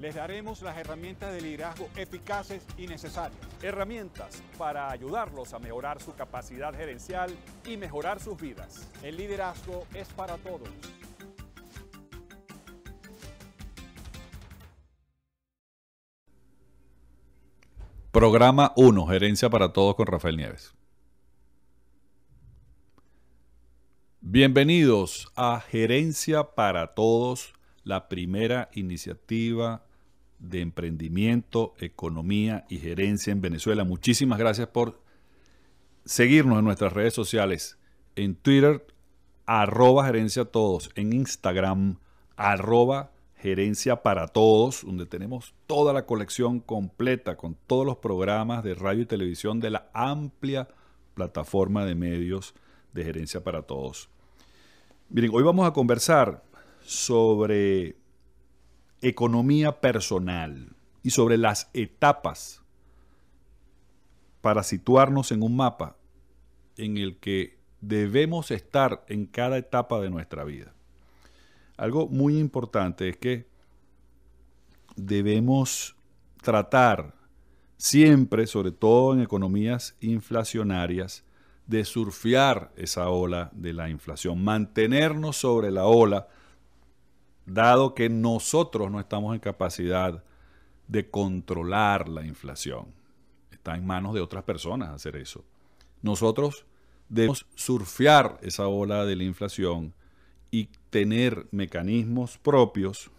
les daremos las herramientas de liderazgo eficaces y necesarias. Herramientas para ayudarlos a mejorar su capacidad gerencial y mejorar sus vidas. El liderazgo es para todos. Programa 1, Gerencia para Todos con Rafael Nieves. Bienvenidos a Gerencia para Todos, la primera iniciativa de Emprendimiento, Economía y Gerencia en Venezuela. Muchísimas gracias por seguirnos en nuestras redes sociales, en Twitter, arroba gerencia todos, en Instagram, arroba gerencia para todos, donde tenemos toda la colección completa con todos los programas de radio y televisión de la amplia plataforma de medios de gerencia para todos. Miren, hoy vamos a conversar sobre economía personal y sobre las etapas para situarnos en un mapa en el que debemos estar en cada etapa de nuestra vida. Algo muy importante es que debemos tratar siempre, sobre todo en economías inflacionarias, de surfear esa ola de la inflación, mantenernos sobre la ola dado que nosotros no estamos en capacidad de controlar la inflación. Está en manos de otras personas hacer eso. Nosotros debemos surfear esa ola de la inflación y tener mecanismos propios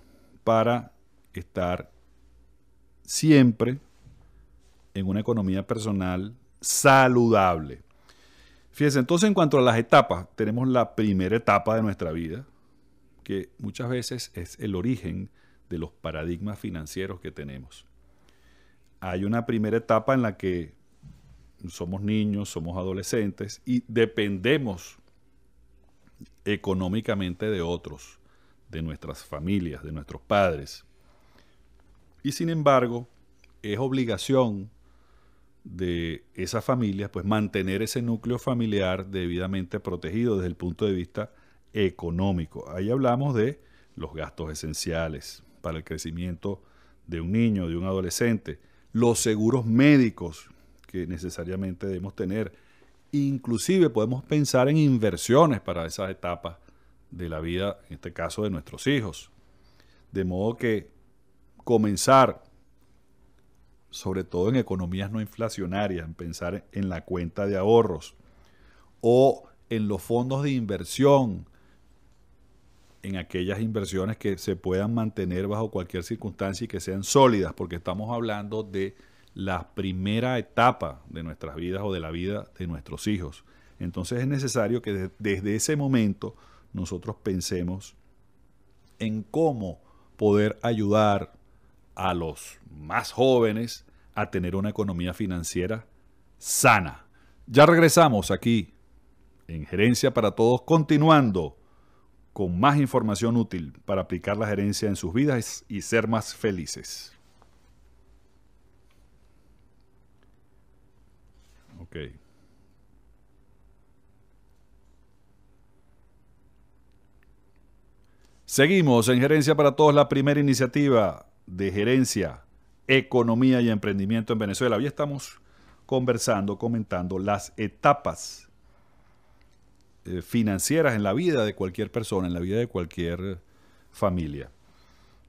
para estar siempre en una economía personal saludable. Fíjense, entonces en cuanto a las etapas, tenemos la primera etapa de nuestra vida, que muchas veces es el origen de los paradigmas financieros que tenemos. Hay una primera etapa en la que somos niños, somos adolescentes y dependemos económicamente de otros, de nuestras familias, de nuestros padres. Y sin embargo, es obligación de esas familias pues mantener ese núcleo familiar debidamente protegido desde el punto de vista económico. Ahí hablamos de los gastos esenciales para el crecimiento de un niño, de un adolescente, los seguros médicos que necesariamente debemos tener. Inclusive podemos pensar en inversiones para esas etapas de la vida, en este caso de nuestros hijos. De modo que comenzar, sobre todo en economías no inflacionarias, en pensar en la cuenta de ahorros o en los fondos de inversión en aquellas inversiones que se puedan mantener bajo cualquier circunstancia y que sean sólidas, porque estamos hablando de la primera etapa de nuestras vidas o de la vida de nuestros hijos. Entonces es necesario que desde ese momento nosotros pensemos en cómo poder ayudar a los más jóvenes a tener una economía financiera sana. Ya regresamos aquí en Gerencia para Todos, continuando con más información útil para aplicar la gerencia en sus vidas y ser más felices. Seguimos en Gerencia para Todos, la primera iniciativa de gerencia, economía y emprendimiento en Venezuela. Hoy estamos conversando, comentando las etapas eh, financieras en la vida de cualquier persona, en la vida de cualquier familia.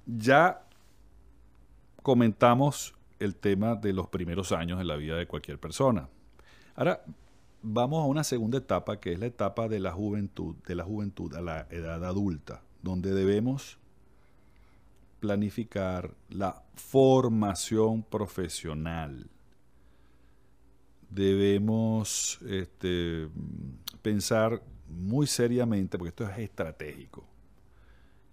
Ya comentamos el tema de los primeros años en la vida de cualquier persona. Ahora vamos a una segunda etapa que es la etapa de la juventud, de la juventud a la edad adulta, donde debemos planificar la formación profesional debemos este, pensar muy seriamente, porque esto es estratégico.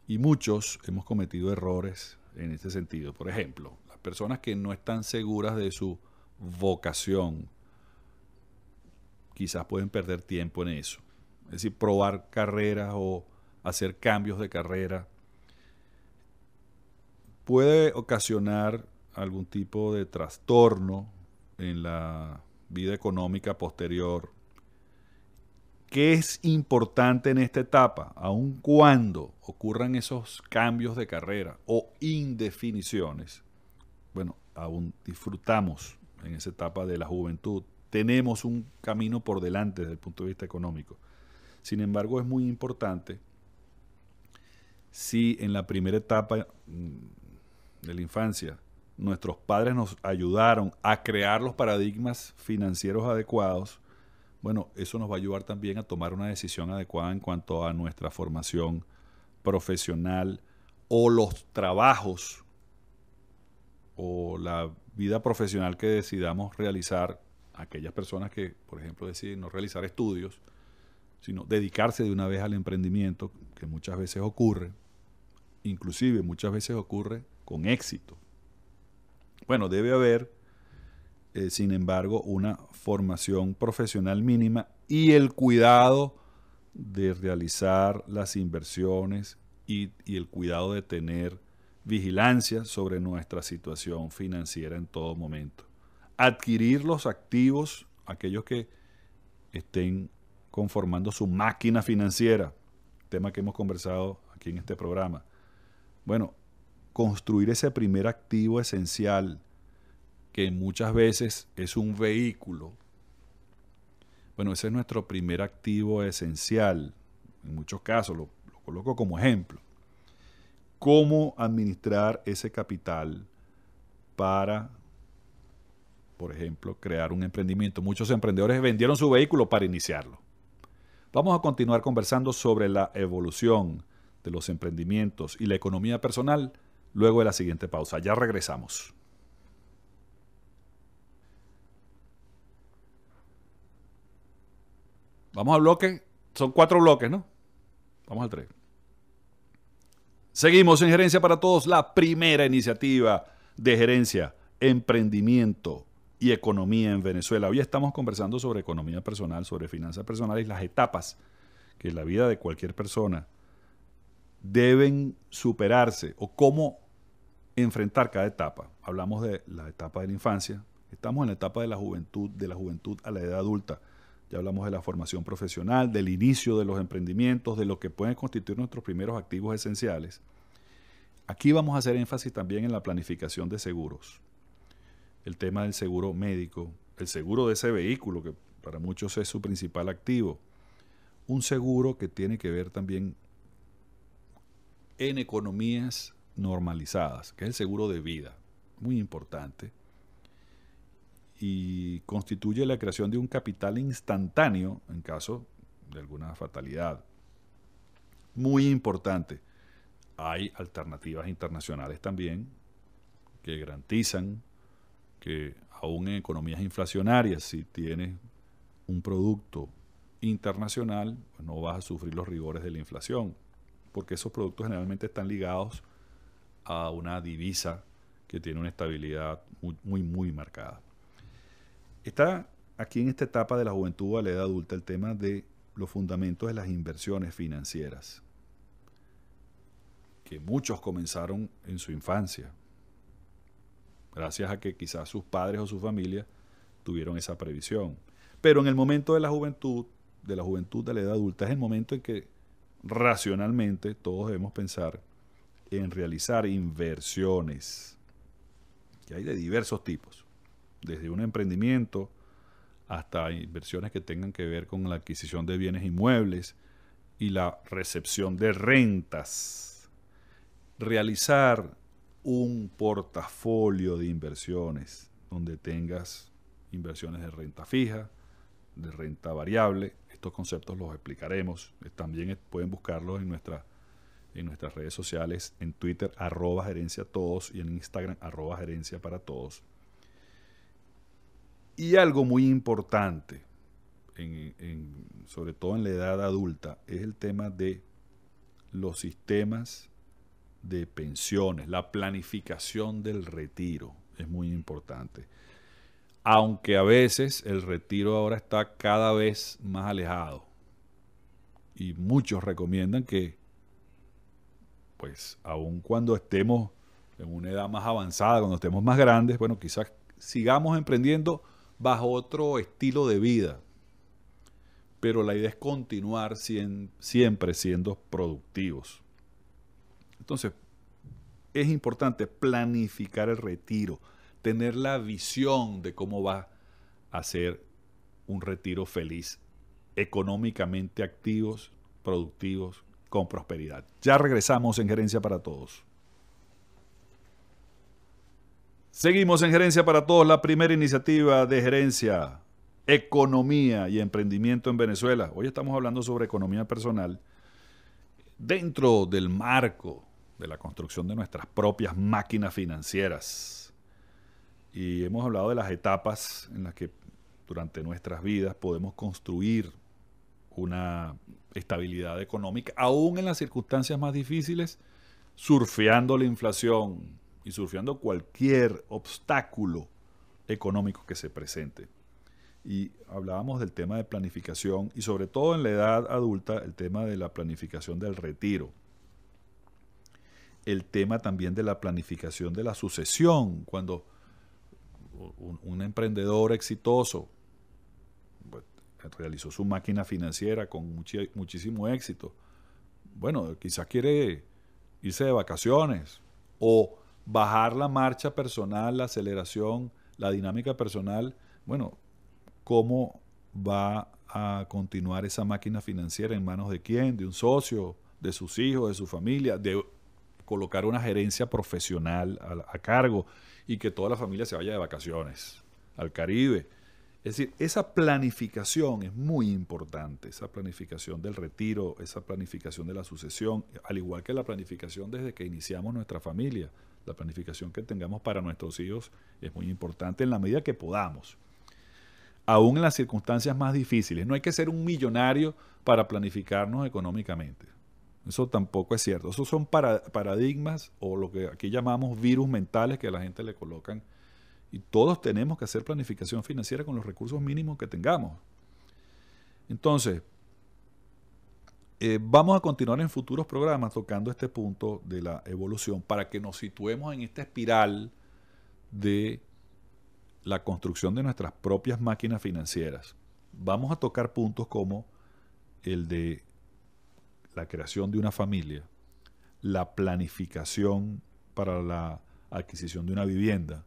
Y muchos hemos cometido errores en este sentido. Por ejemplo, las personas que no están seguras de su vocación, quizás pueden perder tiempo en eso. Es decir, probar carreras o hacer cambios de carrera puede ocasionar algún tipo de trastorno en la vida económica posterior. ¿Qué es importante en esta etapa, aun cuando ocurran esos cambios de carrera o indefiniciones? Bueno, aún disfrutamos en esa etapa de la juventud, tenemos un camino por delante desde el punto de vista económico. Sin embargo, es muy importante si en la primera etapa mm, de la infancia nuestros padres nos ayudaron a crear los paradigmas financieros adecuados, bueno, eso nos va a ayudar también a tomar una decisión adecuada en cuanto a nuestra formación profesional o los trabajos o la vida profesional que decidamos realizar, aquellas personas que, por ejemplo, deciden no realizar estudios, sino dedicarse de una vez al emprendimiento, que muchas veces ocurre, inclusive muchas veces ocurre con éxito bueno, debe haber, eh, sin embargo, una formación profesional mínima y el cuidado de realizar las inversiones y, y el cuidado de tener vigilancia sobre nuestra situación financiera en todo momento. Adquirir los activos, aquellos que estén conformando su máquina financiera, tema que hemos conversado aquí en este programa. Bueno, construir ese primer activo esencial, que muchas veces es un vehículo. Bueno, ese es nuestro primer activo esencial. En muchos casos lo, coloco como ejemplo. ¿Cómo administrar ese capital para, por ejemplo, crear un emprendimiento? Muchos emprendedores vendieron su vehículo para iniciarlo. Vamos a continuar conversando sobre la evolución de los emprendimientos y la economía personal luego de la siguiente pausa. Ya regresamos. Vamos al bloque. Son cuatro bloques, ¿no? Vamos al tres. Seguimos en Gerencia para Todos, la primera iniciativa de gerencia, emprendimiento y economía en Venezuela. Hoy estamos conversando sobre economía personal, sobre finanzas personales y las etapas que en la vida de cualquier persona deben superarse o cómo enfrentar cada etapa. Hablamos de la etapa de la infancia, estamos en la etapa de la juventud, de la juventud a la edad adulta. Ya hablamos de la formación profesional, del inicio de los emprendimientos, de lo que pueden constituir nuestros primeros activos esenciales. Aquí vamos a hacer énfasis también en la planificación de seguros. El tema del seguro médico, el seguro de ese vehículo, que para muchos es su principal activo. Un seguro que tiene que ver también en economías normalizadas, que es el seguro de vida, muy importante, y constituye la creación de un capital instantáneo en caso de alguna fatalidad. Muy importante, hay alternativas internacionales también que garantizan que aún en economías inflacionarias, si tienes un producto internacional, no vas a sufrir los rigores de la inflación, porque esos productos generalmente están ligados a una divisa que tiene una estabilidad muy, muy, marcada. Está aquí en esta etapa de la juventud a la edad adulta el tema de los fundamentos de las inversiones financieras, que muchos comenzaron en su infancia, gracias a que quizás sus padres o su familia tuvieron esa previsión. Pero en el momento de la juventud, de la juventud de la edad adulta, es el momento en que racionalmente todos debemos pensar en realizar inversiones, que hay de diversos tipos, desde un emprendimiento hasta inversiones que tengan que ver con la adquisición de bienes inmuebles y la recepción de rentas. Realizar un portafolio de inversiones donde tengas inversiones de renta fija, de renta variable. Estos conceptos los explicaremos. También pueden buscarlos en nuestra en nuestras redes sociales, en Twitter arroba gerencia todos y en Instagram arroba gerencia para todos. Y algo muy importante, sobre todo en la edad adulta, es el tema de los sistemas de pensiones, la planificación del retiro es muy importante. Aunque a veces el retiro ahora está cada vez más alejado. Y muchos recomiendan que pues aun cuando estemos en una edad más avanzada, cuando estemos más grandes, bueno, quizás sigamos emprendiendo bajo otro estilo de vida. Pero la idea es continuar siempre siendo productivos. Entonces, es importante planificar el retiro, tener la visión de cómo va a ser un retiro feliz, económicamente activos, productivos, con prosperidad. Ya regresamos en Gerencia para Todos. Seguimos en Gerencia para Todos, la primera iniciativa de gerencia, economía y emprendimiento en Venezuela. Hoy estamos hablando sobre economía personal dentro del marco de la construcción de nuestras propias máquinas financieras. Y hemos hablado de las etapas en las que durante nuestras vidas podemos construir una estabilidad económica, aún en las circunstancias más difíciles, surfeando la inflación y surfeando cualquier obstáculo económico que se presente. Y hablábamos del tema de planificación y sobre todo en la edad adulta, el tema de la planificación del retiro. El tema también de la planificación de la sucesión, cuando un, emprendedor exitoso realizó su máquina financiera con muchísimo éxito. Bueno, quizás quiere irse de vacaciones o bajar la marcha personal, la aceleración, la dinámica personal. Bueno, ¿cómo va a continuar esa máquina financiera? ¿En manos de quién? ¿De un socio? ¿De sus hijos? ¿De su familia? ¿De colocar una gerencia profesional a cargo y que toda la familia se vaya de vacaciones al Caribe? Es decir, esa planificación es muy importante, esa planificación del retiro, esa planificación de la sucesión, al igual que la planificación desde que iniciamos nuestra familia. La planificación que tengamos para nuestros hijos es muy importante en la medida que podamos. Aún en las circunstancias más difíciles, no hay que ser un millonario para planificarnos económicamente. Eso tampoco es cierto. Esos son paradigmas o lo que aquí llamamos virus mentales que a la gente le colocan y todos tenemos que hacer planificación financiera con los recursos mínimos que tengamos. Entonces, eh, vamos a continuar en futuros programas tocando este punto de la evolución para que nos situemos en esta espiral de la construcción de nuestras propias máquinas financieras. Vamos a tocar puntos como el de la creación de una familia, la planificación para la adquisición de una vivienda,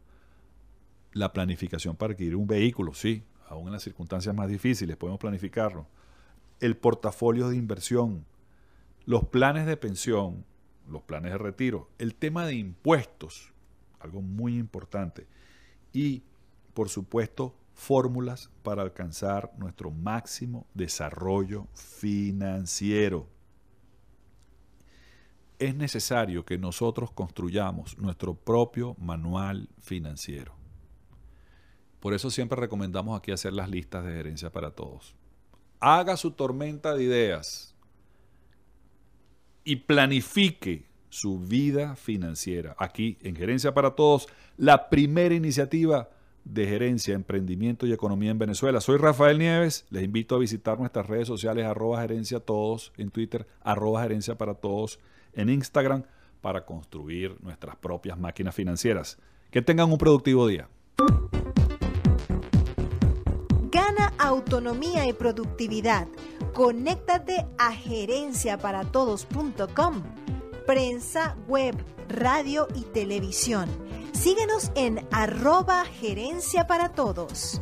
la planificación para adquirir un vehículo, sí, aún en las circunstancias más difíciles podemos planificarlo. El portafolio de inversión, los planes de pensión, los planes de retiro, el tema de impuestos, algo muy importante, y por supuesto fórmulas para alcanzar nuestro máximo desarrollo financiero. Es necesario que nosotros construyamos nuestro propio manual financiero. Por eso siempre recomendamos aquí hacer las listas de gerencia para todos. Haga su tormenta de ideas y planifique su vida financiera. Aquí en Gerencia para Todos, la primera iniciativa de gerencia, emprendimiento y economía en Venezuela. Soy Rafael Nieves, les invito a visitar nuestras redes sociales arroba gerencia todos en Twitter, arroba gerencia para todos en Instagram para construir nuestras propias máquinas financieras. Que tengan un productivo día. autonomía y productividad. Conéctate a gerenciaparatodos.com, prensa, web, radio y televisión. Síguenos en arroba gerencia para todos.